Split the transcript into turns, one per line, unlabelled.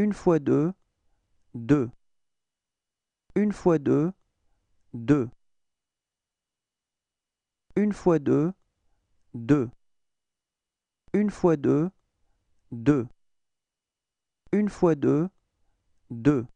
Une fois deux, deux. Une fois deux, deux. Une fois deux, deux. Une fois deux, deux. Une fois deux, deux.